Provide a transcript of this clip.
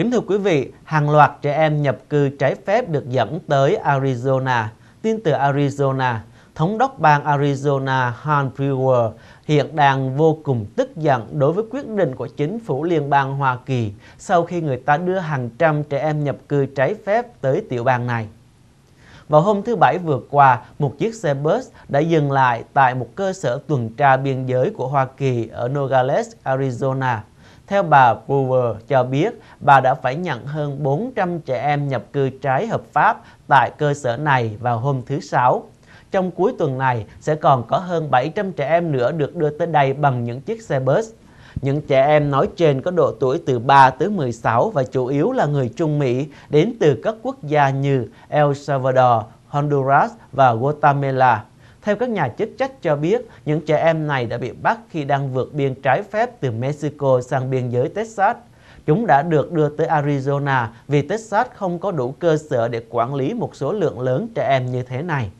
Kính thưa quý vị, hàng loạt trẻ em nhập cư trái phép được dẫn tới Arizona. Tin từ Arizona, Thống đốc bang Arizona Han Brewer hiện đang vô cùng tức giận đối với quyết định của chính phủ liên bang Hoa Kỳ sau khi người ta đưa hàng trăm trẻ em nhập cư trái phép tới tiểu bang này. Vào hôm thứ Bảy vừa qua, một chiếc xe bus đã dừng lại tại một cơ sở tuần tra biên giới của Hoa Kỳ ở Nogales, Arizona. Theo bà Brewer cho biết, bà đã phải nhận hơn 400 trẻ em nhập cư trái hợp pháp tại cơ sở này vào hôm thứ Sáu. Trong cuối tuần này, sẽ còn có hơn 700 trẻ em nữa được đưa tới đây bằng những chiếc xe bus. Những trẻ em nói trên có độ tuổi từ 3 tới 16 và chủ yếu là người Trung Mỹ đến từ các quốc gia như El Salvador, Honduras và Guatemala. Theo các nhà chức trách cho biết, những trẻ em này đã bị bắt khi đang vượt biên trái phép từ Mexico sang biên giới Texas. Chúng đã được đưa tới Arizona vì Texas không có đủ cơ sở để quản lý một số lượng lớn trẻ em như thế này.